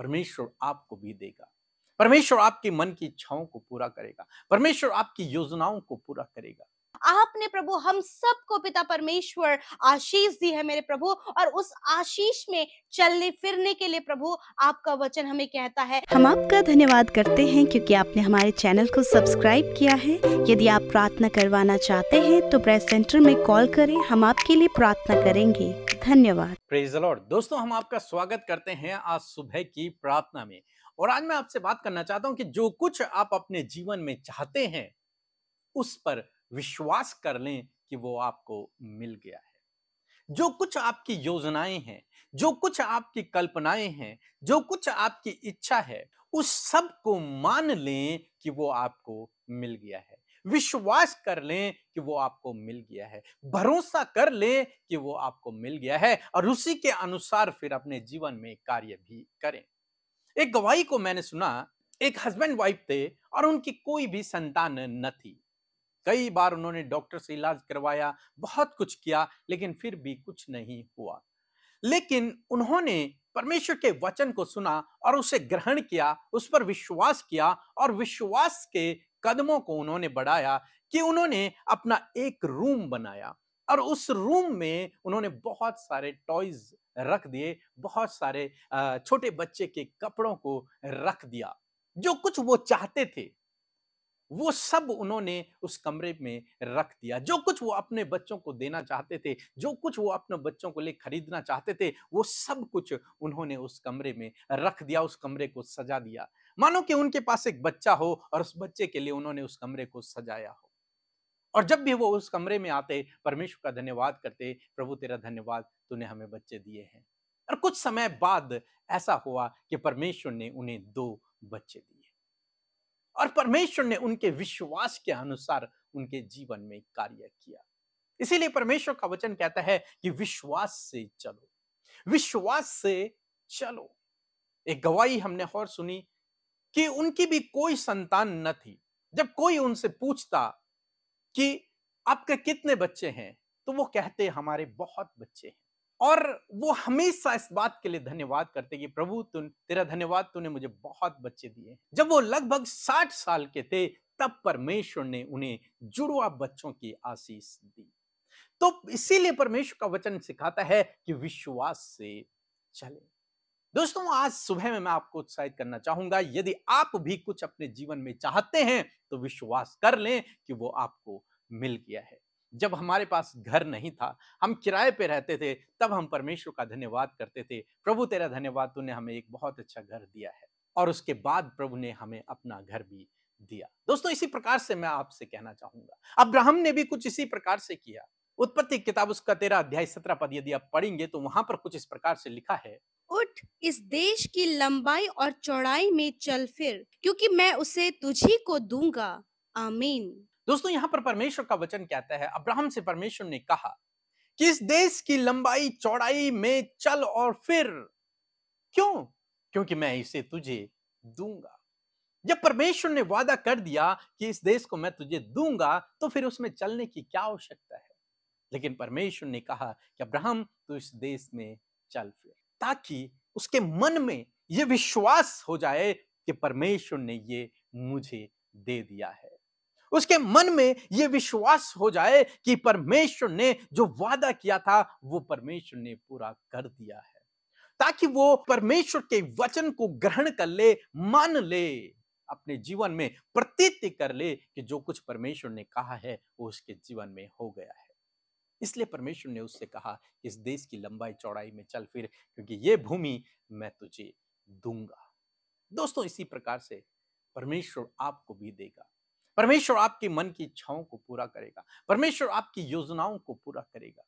परमेश्वर आपको भी देगा परमेश्वर आपके मन की इच्छाओं को पूरा करेगा परमेश्वर आपकी योजनाओं को पूरा करेगा आपने प्रभु हम सबको पिता परमेश्वर आशीष दी है मेरे प्रभु और उस आशीष में चलने फिरने के लिए प्रभु आपका वचन हमें कहता है हम आपका धन्यवाद करते हैं क्योंकि आपने हमारे चैनल को सब्सक्राइब किया है यदि आप प्रार्थना करवाना चाहते हैं तो प्रेस सेंटर में कॉल करें हम आपके लिए प्रार्थना करेंगे धन्यवाद प्रेज लॉर्ड दोस्तों हम आपका स्वागत करते हैं आज सुबह की प्रार्थना में और आज मैं आपसे बात करना चाहता हूं कि जो कुछ आप अपने जीवन में चाहते हैं उस पर विश्वास कर लें कि वो आपको मिल गया है जो कुछ आपकी योजनाएं हैं जो कुछ आपकी कल्पनाएं हैं जो कुछ आपकी इच्छा है उस सब को मान लें कि वो आपको मिल गया है विश्वास कर लें कि वो आपको मिल गया है भरोसा कर लें कि वो आपको मिल गया है और उसी के अनुसार फिर अपने जीवन में कार्य भी करें एक गवाही को मैंने सुना एक हस्बैंड वाइफ थे और उनकी कोई भी संतान न थी कई बार उन्होंने डॉक्टर से इलाज करवाया बहुत कुछ किया लेकिन फिर भी कुछ नहीं हुआ लेकिन उन्होंने परमेश्वर के वचन को सुना और उसे ग्रहण किया उस पर विश्वास किया और विश्वास के कदमों को उन्होंने बढ़ाया कि उन्होंने अपना एक रूम बनाया और उस रूम में उन्होंने बहुत सारे टॉयज रख दिए बहुत सारे छोटे बच्चे के कपड़ों को रख दिया जो कुछ वो चाहते थे वो सब उन्होंने उस कमरे में रख दिया जो कुछ वो अपने बच्चों को देना चाहते थे जो कुछ वो अपने बच्चों को लिए खरीदना चाहते थे वो सब कुछ उन्होंने उस कमरे में रख दिया उस कमरे को सजा दिया मानो कि उनके पास एक बच्चा हो और उस बच्चे के लिए उन्होंने उस कमरे को सजाया हो और जब भी वो उस कमरे में आते परमेश्वर का धन्यवाद करते प्रभु तेरा धन्यवाद तूने हमें बच्चे दिए हैं और कुछ समय बाद ऐसा हुआ कि परमेश्वर ने उन्हें दो बच्चे दिए और परमेश्वर ने उनके विश्वास के अनुसार उनके जीवन में कार्य किया इसीलिए परमेश्वर का वचन कहता है कि विश्वास से चलो विश्वास से चलो एक गवाही हमने और सुनी कि उनकी भी कोई संतान न थी जब कोई उनसे पूछता कि आपके कितने बच्चे हैं तो वो कहते हमारे बहुत बच्चे हैं और वो हमेशा इस बात के लिए धन्यवाद करते कि प्रभु तुम तेरा धन्यवाद तूने मुझे बहुत बच्चे दिए जब वो लगभग साठ साल के थे तब परमेश्वर ने उन्हें जुड़वा बच्चों की आशीष दी तो इसीलिए परमेश्वर का वचन सिखाता है कि विश्वास से चले दोस्तों आज सुबह में मैं आपको उत्साहित करना चाहूंगा यदि आप भी कुछ अपने जीवन में चाहते हैं तो विश्वास कर लें कि वो आपको मिल गया है जब हमारे पास घर नहीं था हम किराए पे रहते थे तब हम परमेश्वर का धन्यवाद करते थे प्रभु तेरा धन्यवाद तूने हमें एक बहुत अच्छा घर दिया है और उसके बाद प्रभु ने हमें अपना घर भी दिया दोस्तों इसी प्रकार से मैं आपसे कहना चाहूंगा अब्राहम ने भी कुछ इसी प्रकार से किया उत्पत्ति किताब उसका तेरा अध्याय सत्रह पद यदि आप पढ़ेंगे तो वहां पर कुछ इस प्रकार से लिखा है उठ इस देश की लंबाई और चौड़ाई में चल फिर क्योंकि मैं उसे तुझी को दूंगा आमीन दोस्तों यहां पर परमेश्वर का वचन कहता है अब्राहम से परमेश्वर ने कहा कि इस देश की लंबाई चौड़ाई में चल और फिर क्यों क्योंकि मैं इसे तुझे दूंगा जब परमेश्वर ने वादा कर दिया कि इस देश को मैं तुझे दूंगा तो फिर उसमें चलने की क्या आवश्यकता है लेकिन परमेश्वर ने कहा कि अब्राहम तू इस देश में चल फिर ताकि उसके मन में यह विश्वास हो जाए कि परमेश्वर ने ये मुझे दे दिया है उसके मन में ये विश्वास हो जाए कि परमेश्वर ने जो वादा किया था वो परमेश्वर ने पूरा कर दिया है ताकि वो परमेश्वर के वचन को ग्रहण कर ले मान ले अपने जीवन में प्रतीत कर ले कि जो कुछ परमेश्वर ने कहा है वो उसके जीवन में हो गया है इसलिए परमेश्वर ने उससे कहा कि इस देश की लंबाई चौड़ाई में चल फिर क्योंकि ये भूमि मैं तुझे दूंगा दोस्तों इसी प्रकार से परमेश्वर आपको भी देगा परमेश्वर आपके मन की इच्छाओं को पूरा करेगा परमेश्वर आपकी योजनाओं को पूरा करेगा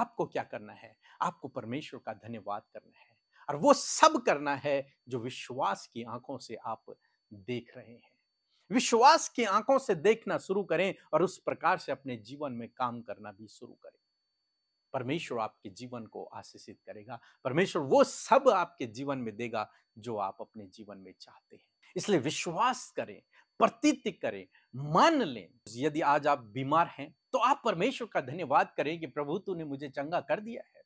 आपको क्या करना है आपको परमेश्वर का धन्यवाद करना है और वो सब करना है जो विश्वास की आंखों से आप देख रहे हैं विश्वास की आंखों से देखना शुरू करें और उस प्रकार से अपने जीवन में काम करना भी शुरू करें परमेश्वर आपके जीवन को आशीषित करेगा परमेश्वर वो सब आपके जीवन में देगा जो आप अपने जीवन में चाहते हैं इसलिए विश्वास करें प्रतीत करें मान लें यदि आज आप बीमार हैं तो आप परमेश्वर का धन्यवाद करें कि प्रभु तूने मुझे चंगा कर दिया है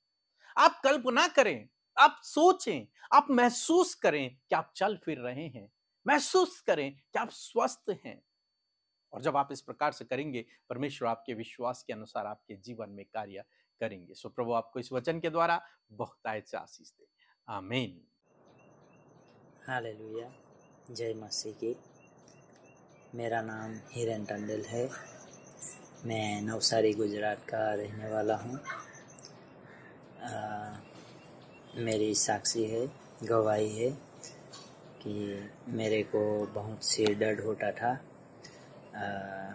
आप कल्पना करें आप सोचें आप महसूस करें कि आप चल फिर रहे हैं महसूस करें कि आप स्वस्थ हैं और जब आप इस प्रकार से करेंगे परमेश्वर आपके विश्वास के अनुसार आपके जीवन में कार्य करेंगे सो प्रभु आपको इस वचन के द्वारा बहुतायत से आशीष दे आमीन हालेलुया जय मसीह की मेरा नाम हिरन टंडल है मैं नवसारी गुजरात का रहने वाला हूँ मेरी साक्षी है गवाही है कि मेरे को बहुत से दर्द होता था आ,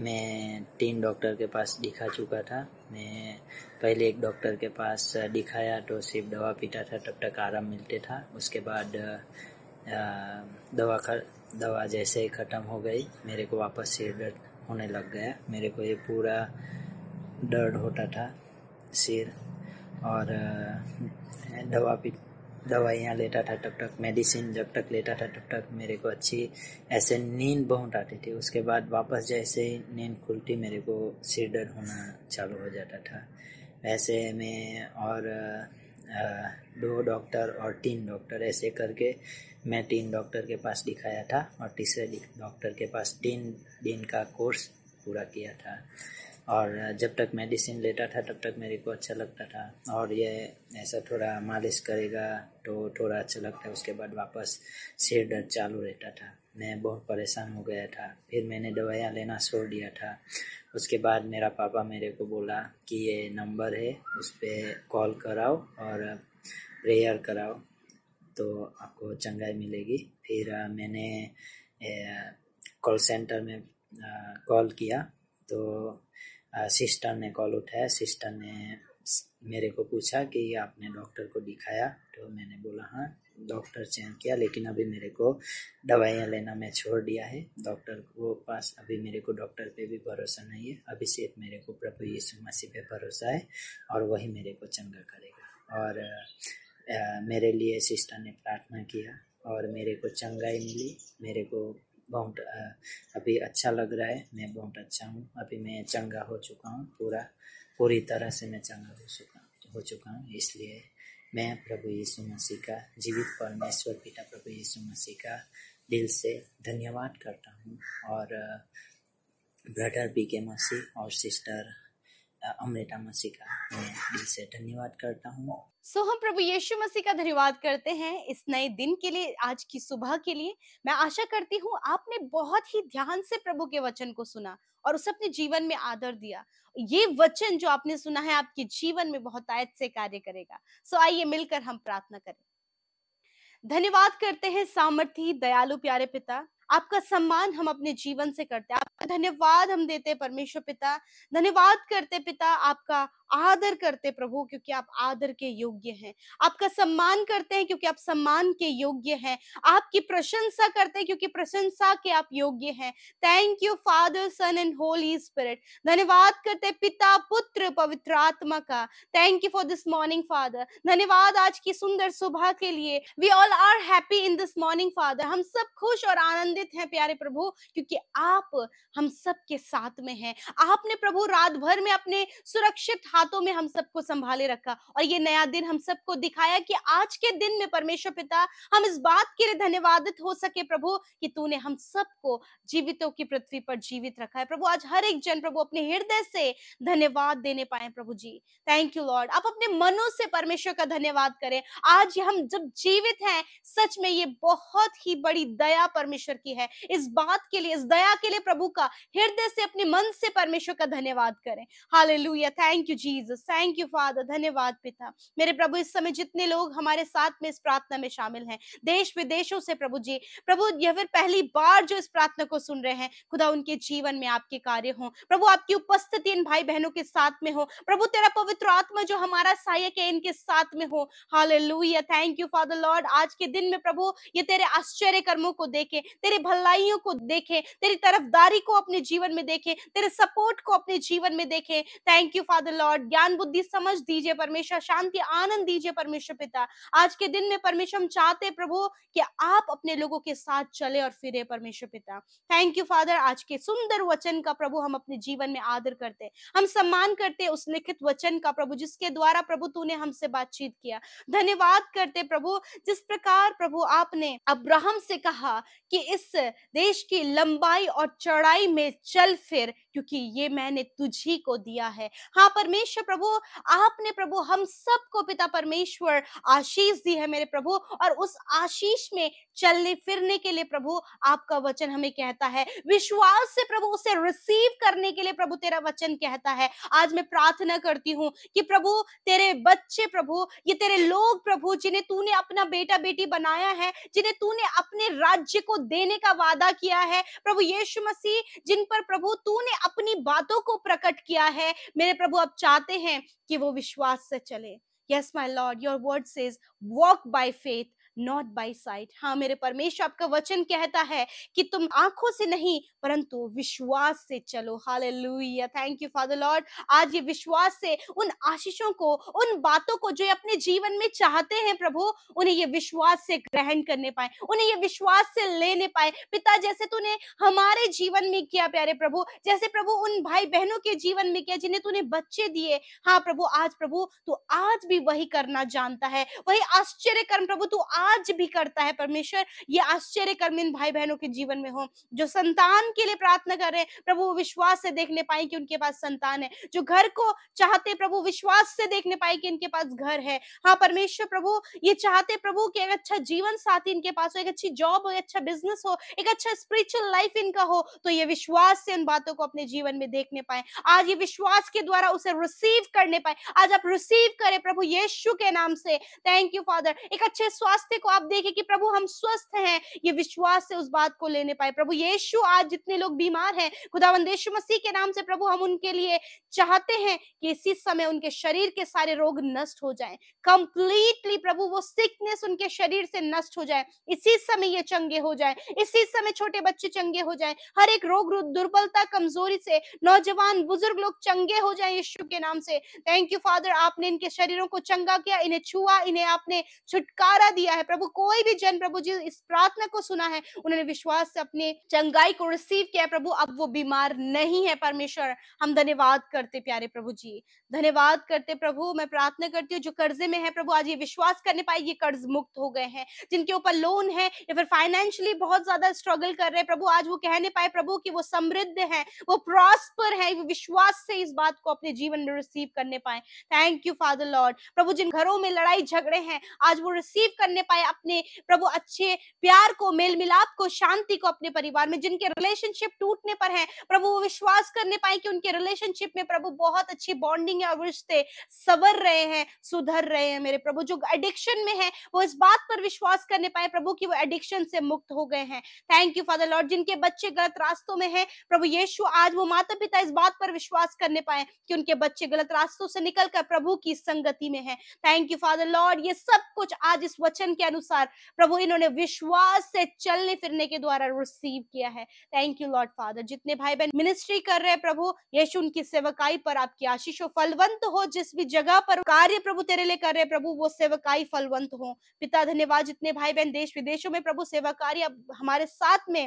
मैं तीन डॉक्टर के पास दिखा चुका था मैं पहले एक डॉक्टर के पास दिखाया तो सिर्फ दवा पीता था तब तक आराम मिलते था उसके बाद आ, दवा खर दवा जैसे ही ख़त्म हो गई मेरे को वापस सिर दर्द होने लग गया मेरे को ये पूरा दर्द होता था सिर और दवा पी दवाइयाँ लेता था तब तक मेडिसिन जब तक लेता था तब तक मेरे को अच्छी ऐसे नींद बहुत आती थी उसके बाद वापस जैसे ही नींद खुलती मेरे को सिर दर्द होना चालू हो जाता था वैसे मैं और दो डॉक्टर और तीन डॉक्टर ऐसे करके मैं तीन डॉक्टर के पास दिखाया था और तीसरे डॉक्टर के पास तीन दिन का कोर्स पूरा किया था और जब तक मेडिसिन लेता था तब तक मेरे को अच्छा लगता था और ये ऐसा थोड़ा मालिश करेगा तो थोड़ा अच्छा लगता है उसके बाद वापस सिर दर्द चालू रहता था मैं बहुत परेशान हो गया था फिर मैंने दवाइयाँ लेना छोड़ दिया था उसके बाद मेरा पापा मेरे को बोला कि ये नंबर है उस पर कॉल कराओ और प्रेयर कराओ तो आपको चंगाई मिलेगी फिर मैंने कॉल सेंटर में कॉल किया तो सिस्टर ने कॉल उठाया सिस्टर ने मेरे को पूछा कि आपने डॉक्टर को दिखाया तो मैंने बोला हाँ डॉक्टर चेंज किया लेकिन अभी मेरे को दवाइयाँ लेना मैं छोड़ दिया है डॉक्टर को पास अभी मेरे को डॉक्टर पे भी भरोसा नहीं है अभी सिर्फ मेरे को प्रभु यीशु मसीह पे भरोसा है और वही मेरे को चंगा करेगा और आ, मेरे लिए सिस्टर ने प्रार्थना किया और मेरे को चंगाई मिली मेरे को बहुत अभी अच्छा लग रहा है मैं बहुत अच्छा हूँ अभी मैं चंगा हो चुका हूँ पूरा पूरी तरह से मैं चंगा हो चुका हो चुका हूँ इसलिए मैं प्रभु यीशु मसीह का जीवित परमेश्वर पिता प्रभु यीशु मसीह का दिल से धन्यवाद करता हूँ और ब्रदर बी के मसीह और सिस्टर अमृता मसीह का मैं दिल से धन्यवाद करता हूँ सो so, हम प्रभु यीशु मसीह का धन्यवाद करते हैं इस नए दिन के लिए आज की सुबह के लिए मैं आशा करती हूँ आपने बहुत ही ध्यान से प्रभु के वचन को सुना और उसे अपने जीवन में आदर दिया ये वचन जो आपने सुना है आपके जीवन में बहुत आयत से कार्य करेगा सो आइए मिलकर हम प्रार्थना करें धन्यवाद करते हैं सामर्थी दयालु प्यारे पिता आपका सम्मान हम अपने जीवन से करते हैं धन्यवाद हम देते परमेश्वर पिता धन्यवाद करते पिता आपका आदर करते प्रभु क्योंकि आप आदर के योग्य हैं आपका सम्मान करते हैं क्योंकि आप सम्मान के योग्य हैं आपकी प्रशंसा करते हैं क्योंकि प्रशंसा के आप योग्य हैं thank you father son and holy spirit धन्यवाद करते पिता पुत्र पवित्र आत्मा का thank you for this morning father धन्यवाद आज की सुंदर सुबह के लिए we all are happy in this morning father हम सब खुश और आनंदित हैं प्यारे प्रभु क्योंकि आप हम सब के साथ में है आपने प्रभु रात भर में अपने सुरक्षित हाथों में हम सबको संभाले रखा और ये नया दिन हम सबको दिखाया कि आज के दिन में परमेश्वर पिता हम इस बात के लिए धन्यवाद हो सके प्रभु कि तूने हम सबको जीवितों की पृथ्वी पर जीवित रखा है प्रभु आज हर एक जन प्रभु अपने हृदय से धन्यवाद देने पाए प्रभु जी थैंक यू लॉर्ड आप अपने मनों से परमेश्वर का धन्यवाद करें आज हम जब जीवित हैं सच में ये बहुत ही बड़ी दया परमेश्वर की है इस बात के लिए इस दया के लिए प्रभु का का हृदय से अपने मन से परमेश्वर का धन्यवाद करें हाल thank you Jesus thank you father धन्यवाद पिता मेरे प्रभु इस समय जितने लोग हमारे साथ में इस प्रार्थना में शामिल हैं देश विदेशों से प्रभु जी प्रभु यह फिर पहली बार जो इस प्रार्थना को सुन रहे हैं खुदा उनके जीवन में आपके कार्य हो प्रभु आपकी उपस्थिति इन भाई बहनों के साथ में हो प्रभु तेरा पवित्र आत्मा जो हमारा सहायक है इनके साथ में हो हाल थैंक यू फादर लॉर्ड आज के दिन में प्रभु ये तेरे आश्चर्य कर्मों को देखे तेरे भलाइयों को देखे तेरी तरफदारी को को अपने जीवन में देखें तेरे सपोर्ट को अपने जीवन में देखें थैंक यू फादर लॉर्ड ज्ञान बुद्धि समझ दीजिए परमेश्वर शांति आनंद दीजिए परमेश्वर पिता आज के दिन में परमेश्वर हम चाहते प्रभु कि आप अपने लोगों के साथ चले और फिरे परमेश्वर पिता थैंक यू फादर आज के सुंदर वचन का प्रभु हम अपने जीवन में आदर करते हम सम्मान करते उस लिखित वचन का प्रभु जिसके द्वारा प्रभु तूने हमसे बातचीत किया धन्यवाद करते प्रभु जिस प्रकार प्रभु आपने अब्राहम से कहा कि इस देश की लंबाई और चौड़ाई लड़ाई में चल फिर क्योंकि ये मैंने तुझी को दिया है हाँ परमेश्वर प्रभु आपने प्रभु हम सबको पिता परमेश्वर आशीष दी है मेरे प्रभु और उस आशीष में चलने फिरने के लिए प्रभु आपका वचन हमें कहता है विश्वास से प्रभु उसे रिसीव करने के लिए प्रभु तेरा वचन कहता है आज मैं प्रार्थना करती हूँ कि प्रभु तेरे बच्चे प्रभु ये तेरे लोग प्रभु जिन्हें तूने अपना बेटा बेटी बनाया है जिन्हें तूने अपने राज्य को देने का वादा किया है प्रभु यीशु मसीह जिन पर प्रभु तूने अपनी बातों को प्रकट किया है मेरे प्रभु आप चाहते हैं कि वो विश्वास से चले yes my lord your word says walk by faith not by sight हाँ मेरे परमेश्वर आपका वचन कहता है कि तुम आंखों से नहीं परंतु विश्वास से चलो हाल थैंक यू फादर लॉर्ड आज ये विश्वास से उन आशीषों को उन बातों को जो अपने जीवन में चाहते हैं प्रभु उन्हें ये विश्वास से ग्रहण करने पाए उन्हें ये विश्वास से लेने पाए पिता जैसे तूने हमारे जीवन में किया प्यारे प्रभु जैसे प्रभु उन भाई बहनों के जीवन में किया जिन्हें तूने बच्चे दिए हाँ प्रभु आज प्रभु तू आज भी वही करना जानता है वही आश्चर्य कर्म प्रभु तू आज भी करता है परमेश्वर ये आश्चर्य कर्म इन भाई बहनों के जीवन में हो जो संतान के लिए प्रार्थना कर रहे हैं प्रभु विश्वास से देखने पाए कि उनके पास संतान है जो घर को चाहते प्रभु विश्वास से देखने पाए कि इनके पास घर है हाँ परमेश्वर प्रभु ये चाहते प्रभु कि एक अच्छा जीवन साथी इनके पास हो एक अच्छी जॉब हो एक अच्छा बिजनेस हो एक अच्छा स्पिरिचुअल लाइफ इनका हो तो ये विश्वास से उन बातों को अपने जीवन में देखने पाए आज ये विश्वास के द्वारा उसे रिसीव करने पाए आज आप रिसीव करें प्रभु यीशु के नाम से थैंक यू फादर एक अच्छे स्वास्थ्य स्वास्थ्य को आप देखें कि प्रभु हम स्वस्थ हैं ये विश्वास से उस बात को लेने पाए प्रभु यीशु आज जितने लोग बीमार हैं खुदा यीशु मसीह के नाम से प्रभु हम उनके लिए चाहते हैं कि इसी समय उनके शरीर के सारे रोग नष्ट हो जाए कंप्लीटली प्रभु वो सिकनेस उनके शरीर से नष्ट हो जाए इसी समय ये चंगे हो जाए इसी समय छोटे बच्चे चंगे हो जाए हर एक रोग दुर्बलता कमजोरी से नौजवान बुजुर्ग लोग चंगे हो जाए यीशु के नाम से थैंक यू फादर आपने इनके शरीरों को चंगा किया इन्हें छुआ इन्हें आपने छुटकारा दिया है है प्रभु कोई भी जन प्रभु जी इस प्रार्थना को सुना है उन्होंने विश्वास से अपने चंगाई को रिसीव किया प्रभु अब वो बीमार नहीं है परमेश्वर हम धन्यवाद करते प्यारे प्रभु जी धन्यवाद करते प्रभु मैं प्रार्थना करती हूँ जो कर्जे में है प्रभु आज ये विश्वास करने पाए ये कर्ज मुक्त हो गए हैं जिनके ऊपर लोन है या फिर फाइनेंशियली बहुत ज्यादा स्ट्रगल कर रहे हैं प्रभु आज वो कहने पाए प्रभु की वो समृद्ध है वो प्रॉस्पर है वो विश्वास से इस बात को अपने जीवन में रिसीव करने पाए थैंक यू फादर लॉर्ड प्रभु जिन घरों में लड़ाई झगड़े हैं आज वो रिसीव करने पाए अपने प्रभु अच्छे प्यार को मेल मिलाप को शांति को अपने परिवार में जिनके रिलेशनशिप टूटने पर है प्रभु वो विश्वास करने पाए कि उनके रिलेशनशिप में प्रभु बहुत अच्छी बॉन्डिंग है और रिश्ते सवर रहे हैं सुधर रहे हैं मेरे प्रभु जो एडिक्शन में है वो इस बात पर विश्वास करने पाए प्रभु की वो एडिक्शन से मुक्त हो गए हैं थैंक यू फादर लॉर्ड जिनके बच्चे गलत रास्तों में है प्रभु यीशु आज वो माता पिता इस बात पर विश्वास करने पाए कि उनके बच्चे गलत रास्तों से निकलकर प्रभु की संगति में है थैंक यू फादर लॉर्ड ये सब कुछ आज इस वचन के के अनुसार प्रभु इन्होंने विश्वास से चलने फिरने के द्वारा रिसीव किया है थैंक यू लॉर्ड फादर जितने भाई बहन मिनिस्ट्री कर रहे हैं प्रभु यीशु उनकी सेवकाई पर आपकी आशीष हो फलवंत हो जिस भी जगह पर कार्य प्रभु तेरे लिए कर रहे प्रभु वो सेवकाई फलवंत हो पिता धन्यवाद जितने भाई बहन देश विदेशों में प्रभु सेवा कार्य हमारे साथ में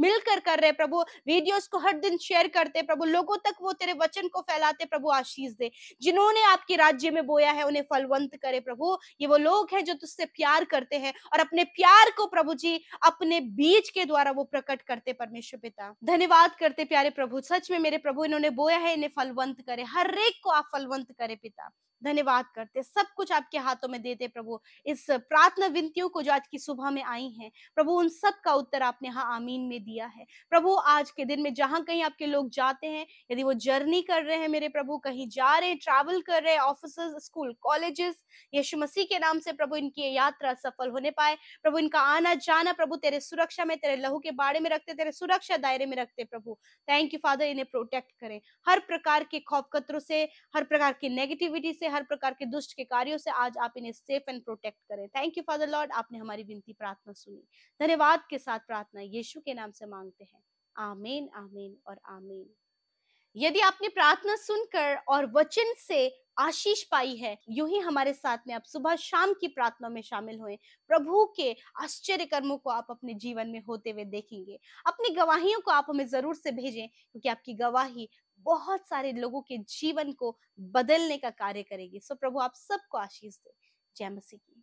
मिलकर कर रहे प्रभु वीडियोस को हर दिन शेयर करते प्रभु लोगों तक वो तेरे वचन को फैलाते प्रभु आशीष दे जिन्होंने आपके राज्य में बोया है उन्हें फलवंत करे प्रभु ये वो लोग हैं जो तुझसे प्यार करते हैं और अपने प्यार को प्रभु जी अपने बीज के द्वारा वो प्रकट करते परमेश्वर पिता धन्यवाद करते प्यारे प्रभु सच में मेरे प्रभु इन्होंने बोया है इन्हें फलवंत करे हर एक को आप फलवंत करे पिता धन्यवाद करते सब कुछ आपके हाथों में देते प्रभु इस प्रार्थना विनतियों को जो आज की सुबह में आई हैं प्रभु उन सब का उत्तर आपने हाँ आमीन में दिया है प्रभु आज के दिन में जहाँ कहीं आपके लोग जाते हैं यदि वो जर्नी कर रहे हैं मेरे प्रभु कहीं जा रहे हैं ट्रैवल कर रहे हैं office school colleges Yeshu Masih के नाम से प्रभु इनकी यात्रा सफल होने पाए प्रभु इनका आना जाना प्रभु तेरे सुरक्षा में तेरे लहू के बाड़े में रखते तेरे सुरक्षा दायरे में रखते प्रभु थैंक यू फादर इन्हें प्रोटेक्ट करें हर प्रकार के खौफ खतरों से हर प्रकार की नेगेटिविटी से हर प्रकार के दुष्ट के कार्यों से आज आप इन्हें सेफ एंड प्रोटेक्ट करें थैंक यू फादर लॉर्ड आपने हमारी विनती प्रार्थना सुनी धन्यवाद के साथ प्रार्थना यीशु के नाम से मांगते हैं आमीन आमीन और आमीन यदि आपने प्रार्थना सुनकर और वचन से आशीष पाई है यूं ही हमारे साथ में आप सुबह शाम की प्रार्थना में शामिल हुए प्रभु के आश्चर्य कर्मों को आप अपने जीवन में होते हुए देखेंगे अपनी गवाहियों को आप हमें जरूर से भेजें क्योंकि आपकी गवाही बहुत सारे लोगों के जीवन को बदलने का कार्य करेगी सो प्रभु आप सबको आशीष दे जय मसीह की